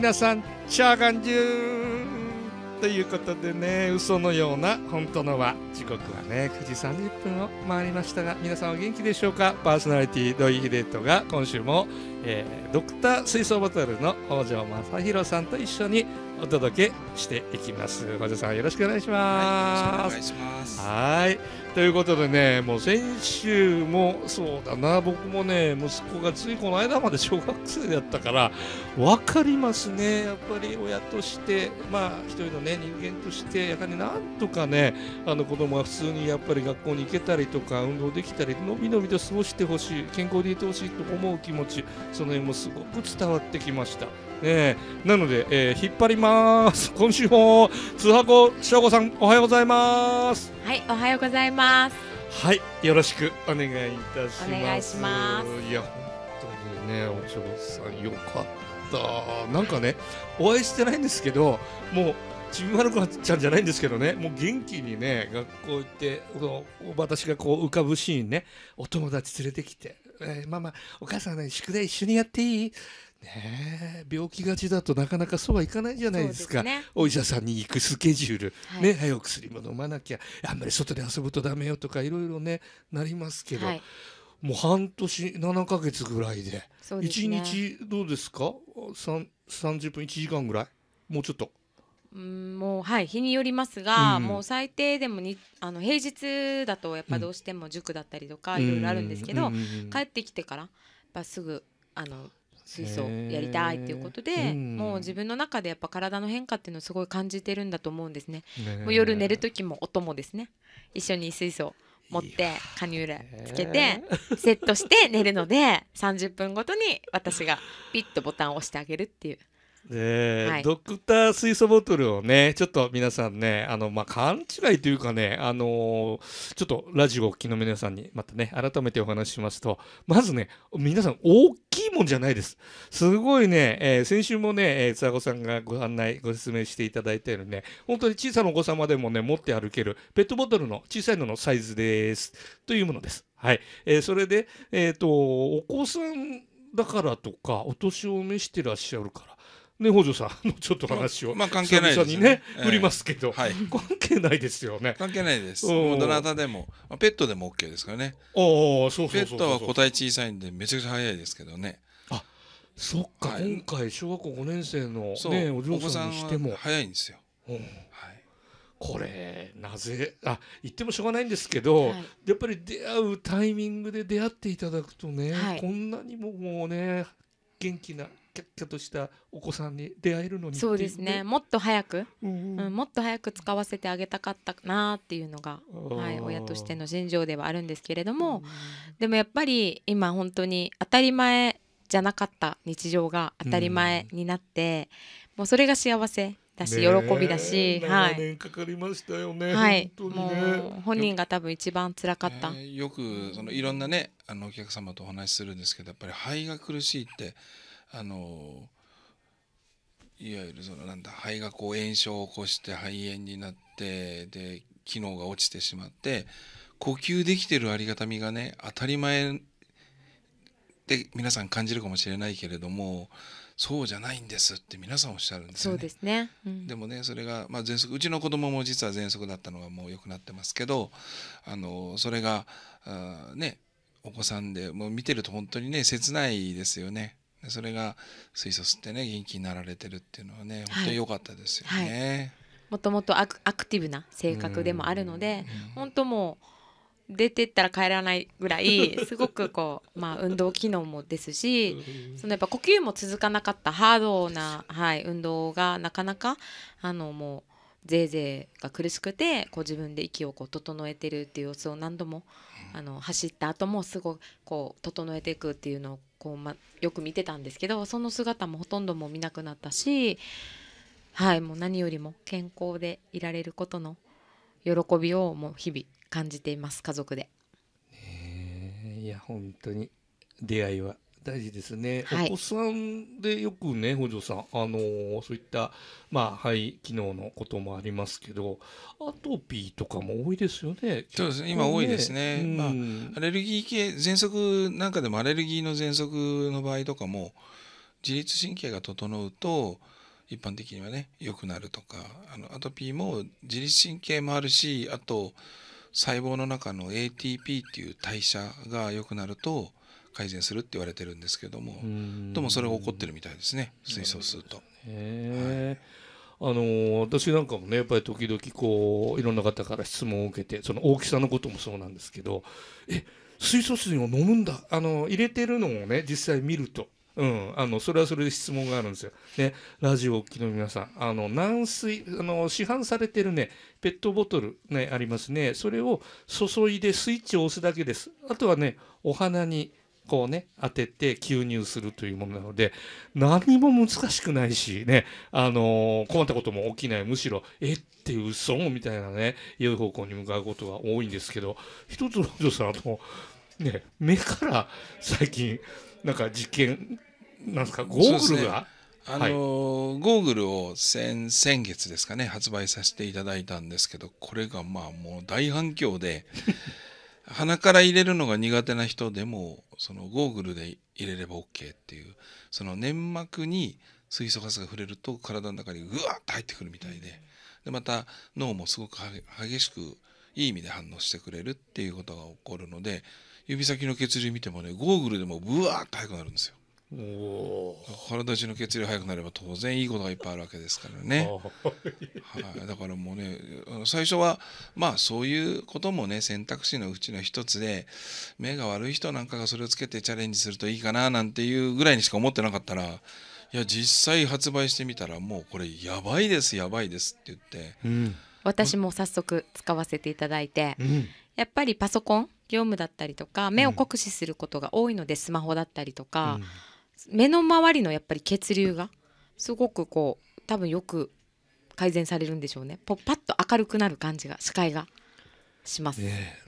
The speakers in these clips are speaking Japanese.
皆さんチャーガンジューということでね嘘のような本当のは時刻はね9時30分を回りましたが皆さんお元気でしょうかパーソナリティ土井秀人が今週も、えー、ドクター水槽ボトルの北条正宏さんと一緒にお届けしていきます。北条さんよろしくお願いします。はいということでね、もう先週もそうだな、僕もね、息子がついこの間まで小学生だったから、分かりますね、やっぱり親として、まあ、一人のね、人間として、やはりなんとかね、あの子供は普通にやっぱり学校に行けたりとか、運動できたり、のびのびと過ごしてほしい、健康でいてほしいと思う気持ち、その辺もすごく伝わってきました。えなので、えー、引っ張ります。今週も、通箱翔子さん、おはようございます。はいおはようございますはいよろしくお願いいたしますお願いしますいや本当にねお嬢さんよかったなんかねお会いしてないんですけどもうちびまる子ちゃんじゃないんですけどねもう元気にね学校行って私がこう浮かぶシーンねお友達連れてきて「えー、ママお母さんね宿題一緒にやっていい?」ね、病気がちだとなかなかそうはいかないじゃないですか、ね、お医者さんに行くスケジュール、はい、ね、早く薬も飲まなきゃあんまり外で遊ぶとダメよとかいろいろねなりますけど、はい、もう半年7か月ぐらいでで、ね、1日どうですか30分1時間ぐらいもうちょっと。うんもうはい日によりますが、うん、もう最低でもにあの平日だとやっぱどうしても塾だったりとかいろいろあるんですけど、うんうん、帰ってきてからやっぱすぐあの水素やりたいっていうことで、もう自分の中でやっぱ体の変化っていうのをすごい感じてるんだと思うんですね。もう夜寝る時も音もですね一緒に水素持ってカニューつけてセットして寝るので30分ごとに私がピッとボタンを押してあげるっていうで、はい、ドクター水素ボトルをねちょっと皆さんねあの、まあ、勘違いというかね、あのー、ちょっとラジオをおの皆さんにまたね改めてお話ししますとまずね皆さん大きいもんじゃないですすごいね、えー、先週もね、えー、津和子さんがご案内ご説明していただいたようにね本当に小さなお子様でもね持って歩けるペットボトルの小さいののサイズですというものです。はい、えー、それで、えーとお子さんだからとかお年を召してらっしゃるからね北条さんのちょっと話を、まあ、関係ないにね、売りますけど、はい、関係ないですよね関係ないですもうどなたでも、まあ、ペットでもオッケーですからねおおそうそうペットは個体小さいんでめちゃくちゃ早いですけどねあそっか、はい、今回小学校五年生の、ね、お嬢さんにしても早いんですよ、はい、これなぜあ言ってもしょうがないんですけど、はい、やっぱり出会うタイミングで出会っていただくとね、はい、こんなにももうね元気なキャッキャとしたお子さんに出会えるのに、そうですねもっと早く、うん、うんうんもっと早く使わせてあげたかったなっていうのが、はい、親としての心情ではあるんですけれども、うん、でもやっぱり今本当に当たり前じゃなかった日常が当たり前になって、もうそれが幸せだし、喜びだし、はい。かかりましたよね。はい、本当にね、もう本人が多分一番辛かった。よくそのいろんなね、あのお客様とお話しするんですけど、やっぱり肺が苦しいって。あのいわゆるそのなんだ肺がこう炎症を起こして肺炎になってで機能が落ちてしまって呼吸できてるありがたみがね当たり前って皆さん感じるかもしれないけれどもそうじゃないんですって皆さんおっしゃるんですよね。でねうん、でもねそれが、まあ、喘息うちの子供も実は喘息だったのがもう良くなってますけどあのそれがあねお子さんでもう見てると本当にね切ないですよね。でそれが水素吸ってね元気になられてるっていうのはね本当に良かったですよね。もともとアクアクティブな性格でもあるので、本当もう出てったら帰らないぐらい すごくこうまあ運動機能もですし、そのやっぱ呼吸も続かなかったハードな、はい、運動がなかなかあのもうぜいぜいが苦しくてこう自分で息をこう整えてるっていう様子を何度も、あの走った後もすごくこう整えていくっていうのをこう、ま、よく見てたんですけどその姿もほとんども見なくなったし、はい、もう何よりも健康でいられることの喜びをもう日々感じています家族で。いや本当に出会いは大事ですね、はい、お子さんでよくね北条さん、あのー、そういった、まあ、肺機能のこともありますけどアトピーとかも多いですよねそうですね今多いですね、うん、まあ、アレルギー系喘息なんかでもアレルギーの喘息の場合とかも自律神経が整うと一般的にはね良くなるとかあのアトピーも自律神経もあるしあと細胞の中の ATP っていう代謝が良くなると改善するって言われてるんですけどもどもそれが起こってるみたいですね水素を吸うと。へあの私なんかもねやっぱり時々こういろんな方から質問を受けてその大きさのこともそうなんですけどえ水素水を飲むんだあの入れてるのをね実際見るとうん、あのそれはそれで質問があるんですよ。ね、ラジオをおきの皆さん、あの軟水あの市販されてるねペットボトルねありますね。それを注いでスイッチを押すだけです。あとはねお花にこうね当てて吸入するというものなので何も難しくないしねあのー、困ったことも起きないむしろえって嘘みたいなね良い方向に向かうことが多いんですけど一つの女さんあとね目から最近なんか実験なんですかゴーグルが。あのーはい、ゴーグルを先先月ですかね発売させていただいたんですけどこれがまあもう大反響で鼻から入れるのが苦手な人でもそのゴーグルで入れれば OK っていうその粘膜に水素ガスが触れると体の中にぐわっと入ってくるみたいででまた脳もすごく激しくいい意味で反応してくれるっていうことが起こるので指先の血流見てもねゴーグルでもブワーッと速くなるんですよ。お体中の血流が速くなれば当然いいことがいっぱいあるわけですからね、はい、だからもうね最初はまあそういうこともね選択肢のうちの一つで目が悪い人なんかがそれをつけてチャレンジするといいかななんていうぐらいにしか思ってなかったらいや実際発売してみたらもうこれやばいですやばいですって言って、うん、私も早速使わせていただいて、うん、やっぱりパソコン業務だったりとか目を酷使することが多いので、スマホだったりとか。うん目の周りのやっぱり血流がすごくこう多分よく改善されるんでしょうねパッと明るくなる感じが視界がします、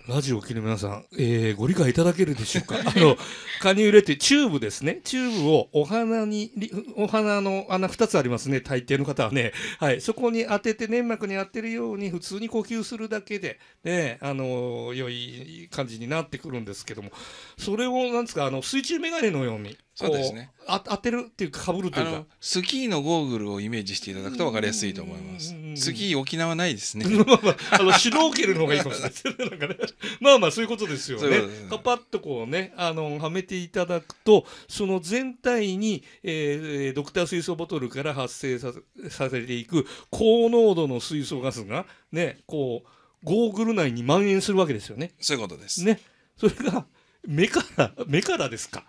ラジオを聴きの皆さん、えー、ご理解いただけるでしょうか。あの、カニューレってチューブですね。チューブをお花に、お花の穴二つありますね。大抵の方はね。はい。そこに当てて、粘膜に当てるように普通に呼吸するだけで、ね、あの、良い感じになってくるんですけども、それを、なんですか、あの、水中メガネのように、そうですね。あ当てるっていうか、かぶるというか。スキーのゴーグルをイメージしていただくと分かりやすいと思います。スキー沖縄ないですね。あの、シュノーケルの方がいいかもしれない。なんかね。まあまあそういうことですよね。ねパパッとこうねあのはめていただくとその全体に、えー、ドクター水素ボトルから発生ささせていく高濃度の水素ガスがねこうゴーグル内に蔓延するわけですよね。そういうことです。ね、それが目から目からですか。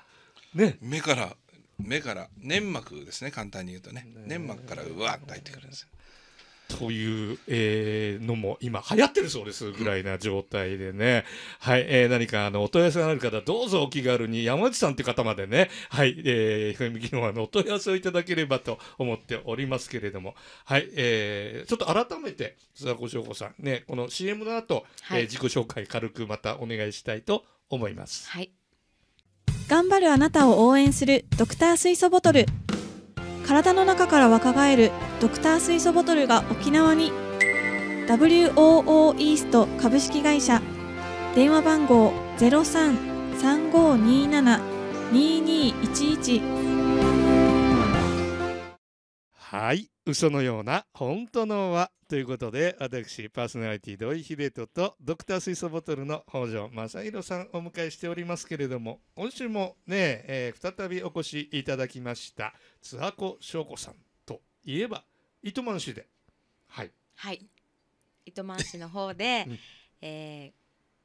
ね、目から目から粘膜ですね簡単に言うとね粘膜からうわーっと入ってくるんですよ。という、えー、のも今流行ってるそうですぐらいな状態でね、はい、えー、何かあのお問い合わせがある方どうぞお気軽に山内さんという方までね、はい、えー、FM 能のお問い合わせをいただければと思っておりますけれども、はい、えー、ちょっと改めて須田翔子さんね、この CM の後、はい、えー、自己紹介軽くまたお願いしたいと思います。はい。頑張るあなたを応援するドクター水素ボトル。体の中から若返るドクター水素ボトルが沖縄に WOO イースト株式会社電話番号0335272211はい嘘のような本当のはということで私パーソナリティ土井秀人とドクター水素ボトルの北条正宏さんをお迎えしておりますけれども今週もね、えー、再びお越しいただきました津波子翔子さんといえば糸満市ではいはい糸満市の方で、うん、え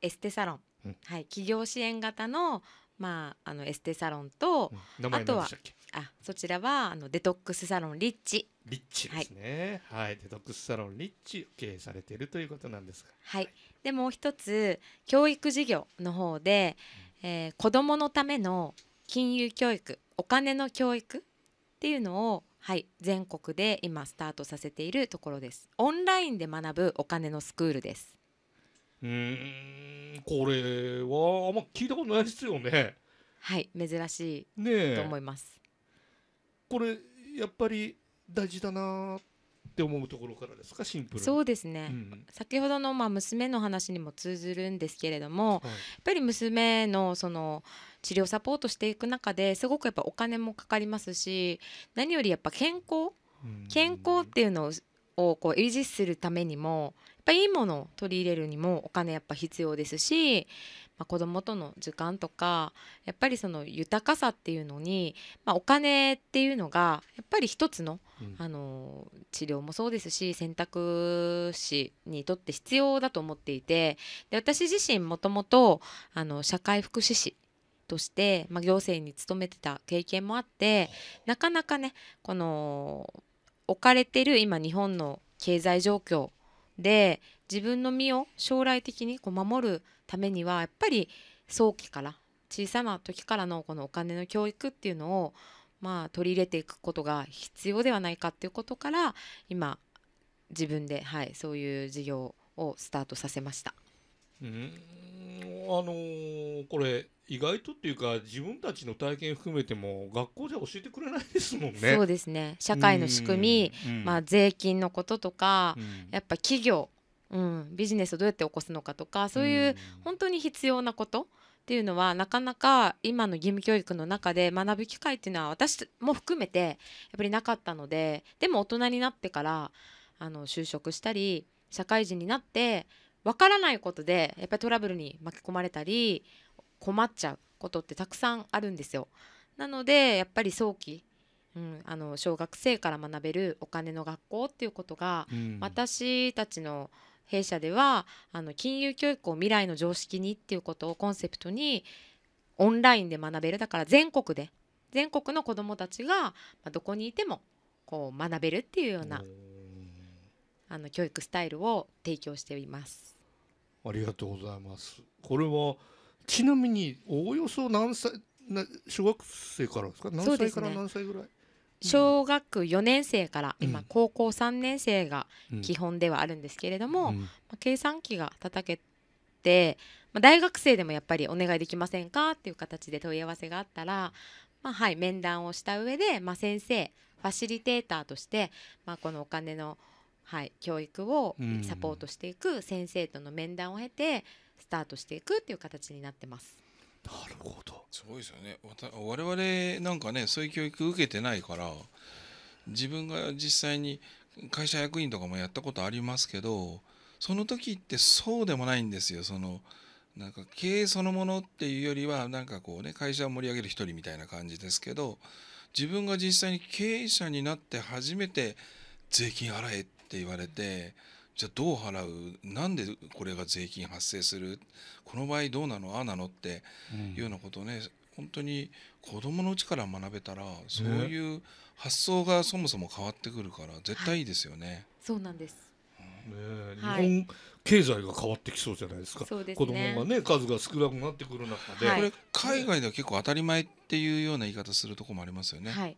ー、エステサロン、うん、はい、企業支援型の,、まあ、あのエステサロンと、うん、あとはあそちらはあのデトックスサロンリッチリッチですね、はい、はい、デトックスサロンリッチ経営されているということなんですが、はい、はい、でもう一つ教育事業の方で、うん、えー、子どものための金融教育お金の教育っていうのをはい、全国で今スタートさせているところです。オンラインで学ぶお金のスクールです。うん、これはあんま聞いたことないですよね。はい、珍しいと思います。ねこれやっぱり大事だなって思うところからですかシンプルそうですね、うん、先ほどのまあ娘の話にも通ずるんですけれども、はい、やっぱり娘のその治療サポートしていく中ですごくやっぱお金もかかりますし何よりやっぱ健康健康っていうのをこう維持するためにもやっぱいいものを取り入れるにもお金やっぱ必要ですしまあ、子供との時間とかやっぱりその豊かさっていうのに、まあ、お金っていうのがやっぱり一つのうん、あの治療もそうですし選択肢にとって必要だと思っていてで私自身もともと社会福祉士として、まあ、行政に勤めてた経験もあってなかなかねこの置かれてる今日本の経済状況で自分の身を将来的にこう守るためにはやっぱり早期から小さな時からのこのお金の教育っていうのをまあ取り入れていくことが必要ではないかっていうことから今自分で、はい、そういう事業をスタートさせました。うんあのー、これ意外とっていうか自分たちの体験含めても学校じゃ教えてくれないですもんね。そうですね社会の仕組み、まあ、税金のこととか、やっぱ企業うん、ビジネスをどうやって起こすのかとかそういう本当に必要なことっていうのはなかなか今の義務教育の中で学ぶ機会っていうのは私も含めてやっぱりなかったのででも大人になってからあの就職したり社会人になってわからないことでやっぱりトラブルに巻き込まれたり困っちゃうことってたくさんあるんですよ。なのでやっぱり早期うん、あの小学生から学べるお金の学校っていうことが、うん、私たちの弊社ではあの金融教育を未来の常識にっていうことをコンセプトにオンラインで学べるだから全国で全国の子どもたちがどこにいてもこう学べるっていうようなあの教育スタイルを提供しています。ありがとうございます。これはちなみにおおよそ何歳な小学生からですか何歳から何歳ぐらい、小学4年生から今高校3年生が基本ではあるんですけれども、計算機が叩けて、ま大学生でもやっぱりお願いできませんかっていう形で問い合わせがあったら、まはい、面談をした上で、ま先生ファシリテーターとして、まあ、このお金の、はい、教育をサポートしていく先生との面談を経てスタートしていくっていう形になってます。なるほどすごいですよね我々なんかねそういう教育受けてないから自分が実際に会社役員とかもやったことありますけどその時ってそうでもないんですよそのなんか経営そのものっていうよりはなんかこうね会社を盛り上げる一人みたいな感じですけど自分が実際に経営者になって初めて税金払えって言われて。うんじゃあどう払うなんでこれが税金発生するこの場合どうなのああなのっていうようなことをね、うん、本当に子どものうちから学べたらそういう発想がそもそも変わってくるから絶対いいですよね。はい、そうなんですね、日本経済が変わってきそうじゃないですか、はい、子供がね数が少なくなってくる中で、はい、これ海外では結構当たり前っていうような言い方するとこもありますよね。はい、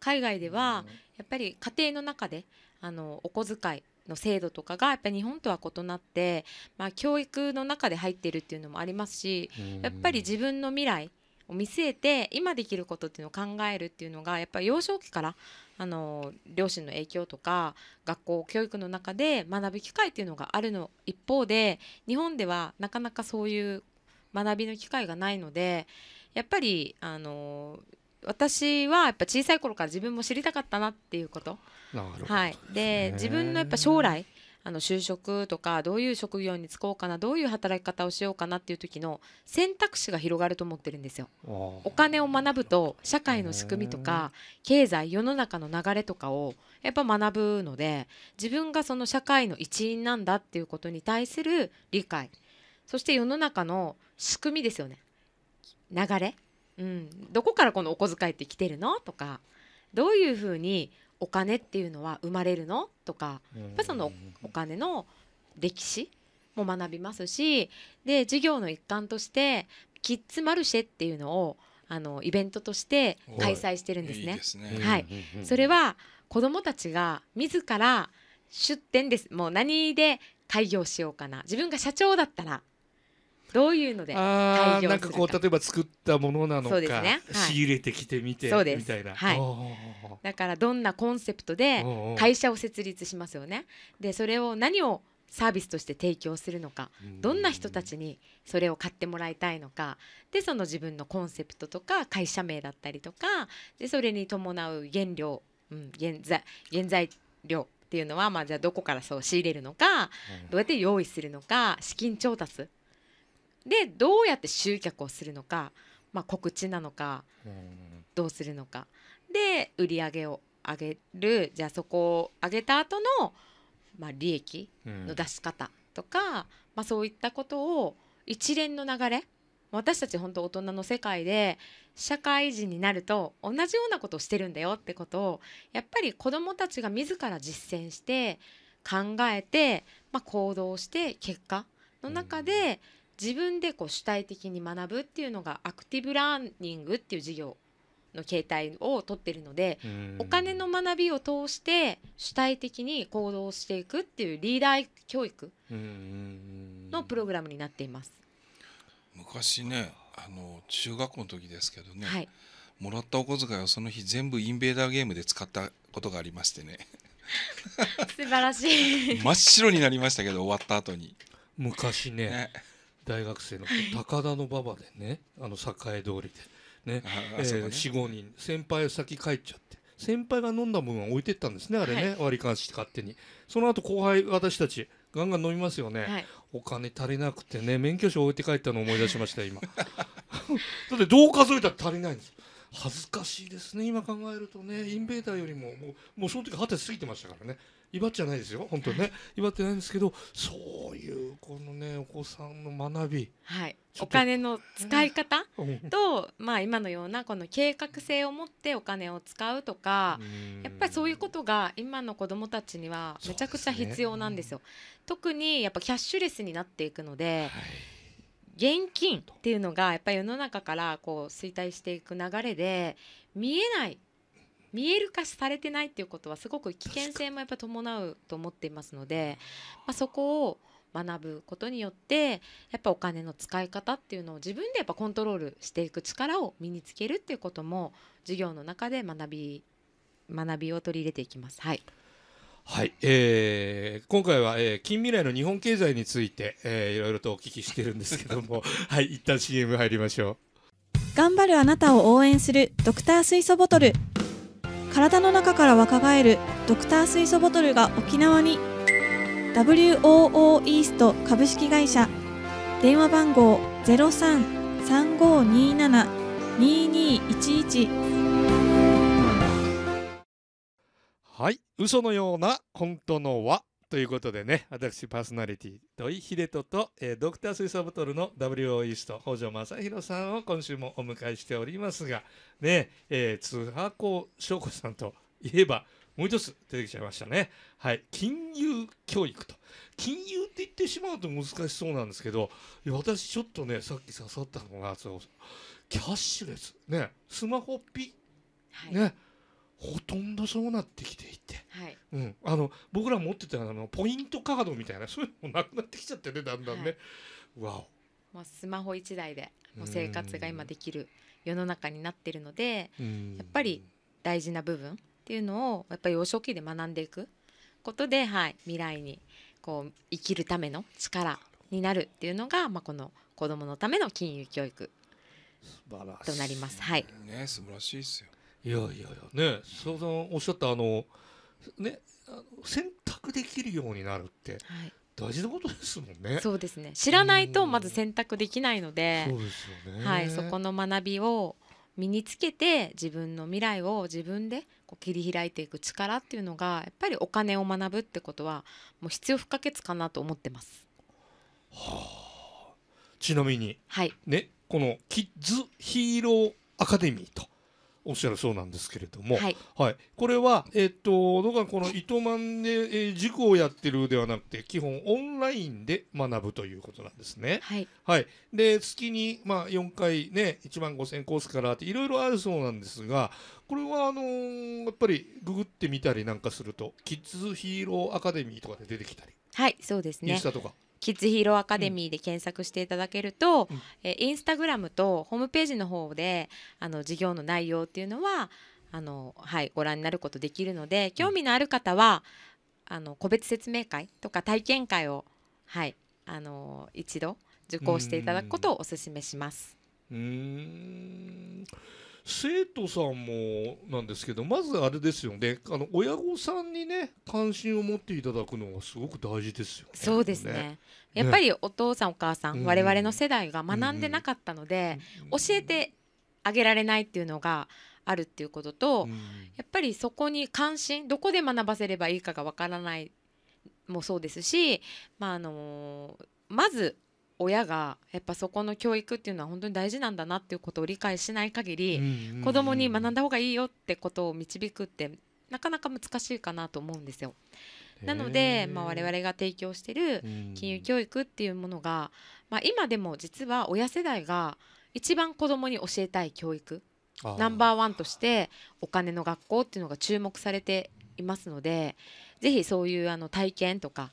海外ではやっぱり家庭の中であのお小遣いの制度とかがやっぱり日本とは異なって、まあ、教育の中で入っているっていうのもありますしやっぱり自分の未来を見据えて今できることっていうのを考えるっていうのがやっぱり幼少期からあの両親の影響とか学校教育の中で学ぶ機会っていうのがあるの一方で日本ではなかなかそういう学びの機会がないのでやっぱりあの私はやっぱ小さい頃から自分も知りたかったなっていうこと。はい、で自分のやっぱ将来あの就職とかどういう職業に就こうかなどういう働き方をしようかなっていう時の選択肢が広がると思ってるんですよ。お金を学ぶと社会の仕組みとか経済世の中の流れとかをやっぱ学ぶので自分がその社会の一員なんだっていうことに対する理解そして世の中の仕組みですよね流れうん、どこからこのお小遣いって来てるのとかどういうふうにお金っていうのは生まれるのとかやっぱそのお金の歴史も学びますしで授業の一環としてキッズマルシェっていうのをあのイベントとして開催してるんですね。いいすねはい、それは子どもたちが自ら出店ですもう何で開業しようかな自分が社長だったらどういうのであなんかこう例えば作ったものなのか、ねはい、仕入れてきてみてみたいな、はい、だからどんなコンセプトで会社を設立しますよねでそれを何をサービスとして提供するのかどんな人たちにそれを買ってもらいたいのかでその自分のコンセプトとか会社名だったりとかでそれに伴う原料、うん、原材原材料っていうのは、まあ、じゃあどこからそう仕入れるのかどうやって用意するのか資金調達でどうやって集客をするのか、まあ、告知なのかどうするのかで売り上げを上げるじゃあそこを上げた後のまあ利益の出し方とか、うん、まあ、そういったことを一連の流れ私たち本当大人の世界で社会人になると同じようなことをしてるんだよってことをやっぱり子どもたちが自ら実践して考えて、まあ、行動して結果の中で、うん自分でこう主体的に学ぶっていうのがアクティブラーニングっていう授業の形態をとってるのでお金の学びを通して主体的に行動していくっていうリーダー教育のプログラムになっています。昔ねあの中学校の時ですけどね、はい、もらったお小遣いをその日全部インベーダーゲームで使ったことがありましてね 素晴らしい 真っ白になりましたけど終わった後に昔ねね大学生の高田馬場でね、あの栄通りで。ね、えー、45人先輩先帰っちゃって先輩が飲んだ分は置いてったんですねあれね、はい、割り勘して勝手にその後後輩私たちガンガン飲みますよね、はい、お金足りなくてね免許証置いて帰ったの思い出しました今 だってどう数えたら足りないんです恥ずかしいですね今考えるとねインベーダーよりももうもうその時二十歳過ぎてましたからね威張っちゃないですよ本当にね威張ってないんですけどそういうこのねお子さんの学び、はい、お金の使い方と、まあ、今のようなこの計画性を持ってお金を使うとかやっぱりそういうことが今の子どもたちにはめちゃくちゃ必要なんですよ。すね特にやっぱキャッシュレスになっていくので、はい、現金っていうのがやっぱり世の中からこう衰退していく流れで見えない見える化されてないっていうことはすごく危険性もやっぱ伴うと思っていますので、まあ、そこを学ぶことによってやっぱお金の使い方っていうのを自分でやっぱコントロールしていく力を身につけるっていうことも授業の中で学び学びを取り入れていきます。はいはい、えー、今回は、えー、近未来の日本経済について、えー、いろいろとお聞きしてるんですけども はい一旦 CM 入りましょう頑張るあなたを応援するドクター水素ボトル体の中から若返るドクター水素ボトルが沖縄に WOO イースト株式会社電話番号0335272211はい嘘のような本当のはということでね、私パーソナリティ土井秀人と、えー、ドクター水素ボトルの WO イースト北条正宏さんを今週もお迎えしておりますが、ね、えー、津波子翔子さんといえば、もう一つ出てきちゃいましたね。はい。金融教育と。金融って言ってしまうと難しそうなんですけど、私ちょっとね、さっき刺さったのが、そうキャッシュレス。ね。スマホピ。はい、ね。ほとんどそうなってきていて、はいうん、あの僕ら持ってたあのポイントカードみたいなそういうのもなくなってきちゃってねだんだんね、はい、もうスマホ1台でもう生活が今できる世の中になってるのでやっぱり大事な部分っていうのをやっぱり幼少期で学んでいくことで、はい、未来にこう生きるための力になるっていうのが、まあ、この子どものための金融教育となります。素晴らしいですよいやいやいやねそのおっしゃったあのね選択できるようになるって、大事なことですもんね。そうですね。知らないとまず選択できないので、そうですよね。はい、そこの学びを身につけて自分の未来を自分でこう切り開いていく力っていうのがやっぱりお金を学ぶってことはもう必要不可欠かなと思ってます。はあ。ちなみに、はい、ねこのキッズヒーローアカデミーとおっしゃるそうなんですけれども、はい、はい、これは、えっ、と、どうかこの糸満で、えー、塾をやってるではなくて、基本オンラインで学ぶということなんですね。はい。はい、で、月に、まあ、4回ね、1万5000コースからっていろいろあるそうなんですが、これは、あのー、やっぱりググってみたりなんかすると、キッズヒーローアカデミーとかで出てきたり。はい、そうですね。インスタとか。キッズヒーローアカデミーで検索していただけると、うん、えインスタグラムとホームページの方であの授業の内容っていうのはあの、はい、ご覧になることできるので興味のある方は、あの個別説明会とか体験会を、はいあの一度受講していただくことをお勧めします。うん生徒さんもなんですけどまずあれですよねあの親御さんにね関心を持っていただくのがすごく大事ですよね。そうですね、やっぱりお父さんお母さん、う我々の世代が学んでなかったので、うん、教えてあげられないっていうのがあるっていうことと、うん、やっぱりそこに関心どこで学ばせればいいかがわからないもそうですし、まああのまず親がやっぱそこの教育っていうのは本当に大事なんだなっていうことを理解しない限り、子供に学んだ方がいいよってことを導くってなかなか難しいかなと思うんですよ。なので、まあ、我々が提供してる金融教育っていうものが、まあ、今でも実は親世代が一番子供に教えたい教育ナンバーワンとしてお金の学校っていうのが注目されていますのでぜひそういうあの体験とか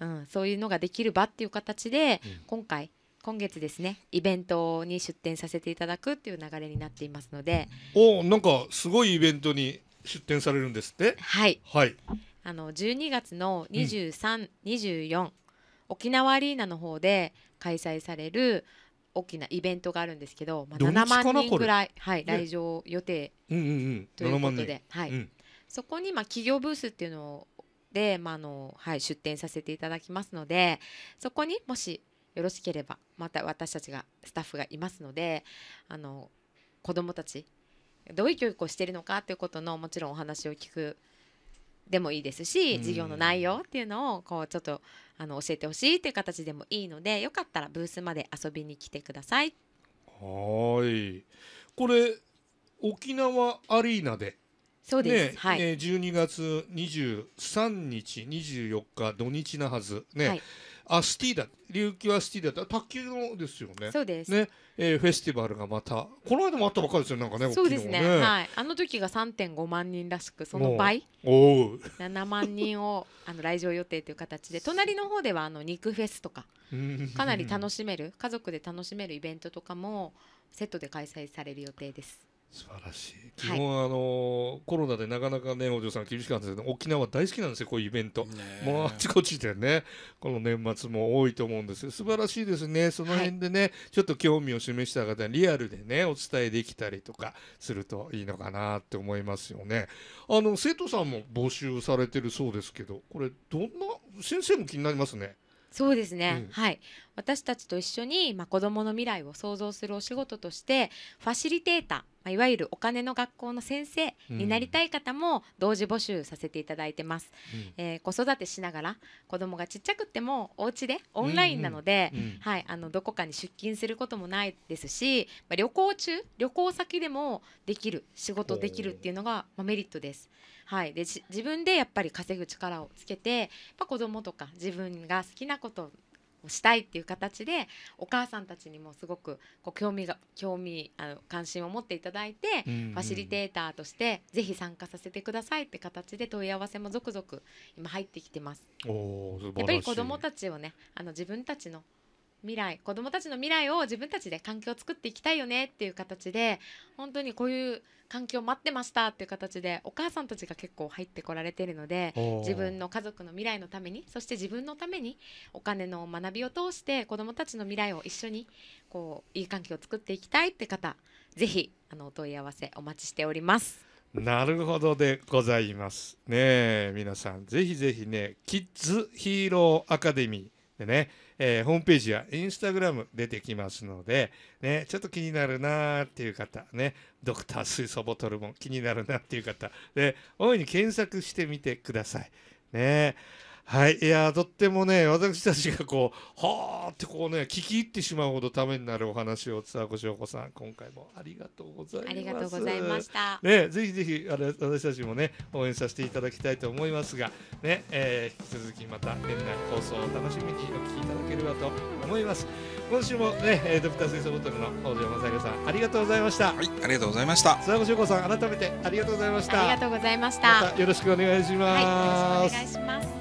うん、そういうのができる場っていう形で、うん、今回今月ですねイベントに出展させていただくっていう流れになっていますのでおなんかすごいイベントに出展されるんですってはい、はい、あの12月の23、うん、24沖縄アリーナの方で開催される大きなイベントがあるんですけど、まあ、7万人ぐらい、はい、来場予定ということで、はい、うん、そこにまあ企業ブースっていうのをで、まあのはい、出店させていただきますのでそこにもしよろしければまた私たちがスタッフがいますのであの子どもたちどういう教育をしているのかということのもちろんお話を聞くでもいいですし授業の内容っていうのをこうちょっとあの教えてほしいという形でもいいのでよかったらブースまで遊びに来てください。はいこれ沖縄アリーナでそうです、ねはいえー、12月23日、24日、土日なはず、ね、はい、アスティーダ、琉球アスティーダ卓球のですよね、そうですね、えー、フェスティバルがまた、この間もあったばかりですよ、なんかね、そうですね、ねはい、あの時が3.5万人らしく、その倍、お7万人を あの来場予定という形で、隣の方ではあの肉フェスとか、かなり楽しめる、家族で楽しめるイベントとかも、セットで開催される予定です。素晴らしい基本、はい、あのコロナでなかなかねお嬢さん厳しかったですけど沖縄大好きなんですよこういうイベント、もうあちこちでねこの年末も多いと思うんです素晴らしいですねその辺でね、はい、ちょっと興味を示した方にリアルでねお伝えできたりとかするといいのかなって思いますよねあの生徒さんも募集されてるそうですけどこれどんな先生も気になりますねそうですね、うん、はい私たちと一緒に、まあ、子どもの未来を想像するお仕事としてファシリテーター、まあ、いわゆるお金の学校の先生になりたい方も同時募集させていただいてます、うん、えー、子育てしながら子供がちっちゃくてもお家でオンラインなので、はい、あのどこかに出勤することもないですし、まあ、旅行中旅行先でもできる仕事できるっていうのが、まあ、メリットです。はい、で自分でやっぱり稼ぐ力をつけて、まあ、子供とか自分が好きなことしたいっていう形でお母さんたちにもすごくこう興味が興味あの関心を持っていただいて、ファシリテーターとしてぜひ参加させてくださいって形で問い合わせも続々今入ってきてます。おやっぱり子どもたちをねあの自分たちの未来子どもたちの未来を自分たちで環境を作っていきたいよねっていう形で本当にこういう環境待ってましたっていう形でお母さんたちが結構入ってこられてるので自分の家族の未来のためにそして自分のためにお金の学びを通して子どもたちの未来を一緒にこういい環境を作っていきたいって方ぜひあのお問い合わせお待ちしております。なるほどでございますね皆さんぜひぜひねキッズヒーローアカデミーでね、えー、ホームページやインスタグラム出てきますので、ね、ちょっと気になるなーっていう方、ね、ドクター水素ボトルも気になるなっていう方、で、大いに検索してみてください。ねはい、いやとってもね私たちがこうはーってこうね聞き入ってしまうほどためになるお話を津和子翔子さん今回もありがとうございますありがとうございましたねぜひぜひあれ私たちもね応援させていただきたいと思いますがね、えー、引き続きまた年内放送を楽しみにお聞きいただければと思います今週もね、えー、ドクター水素ボトルの北条正弘さんありがとうございましたはいありがとうございました津和子翔子さん改めてありがとうございましたありがとうございましたまたよろしくお願いします、はい、よろしくお願いします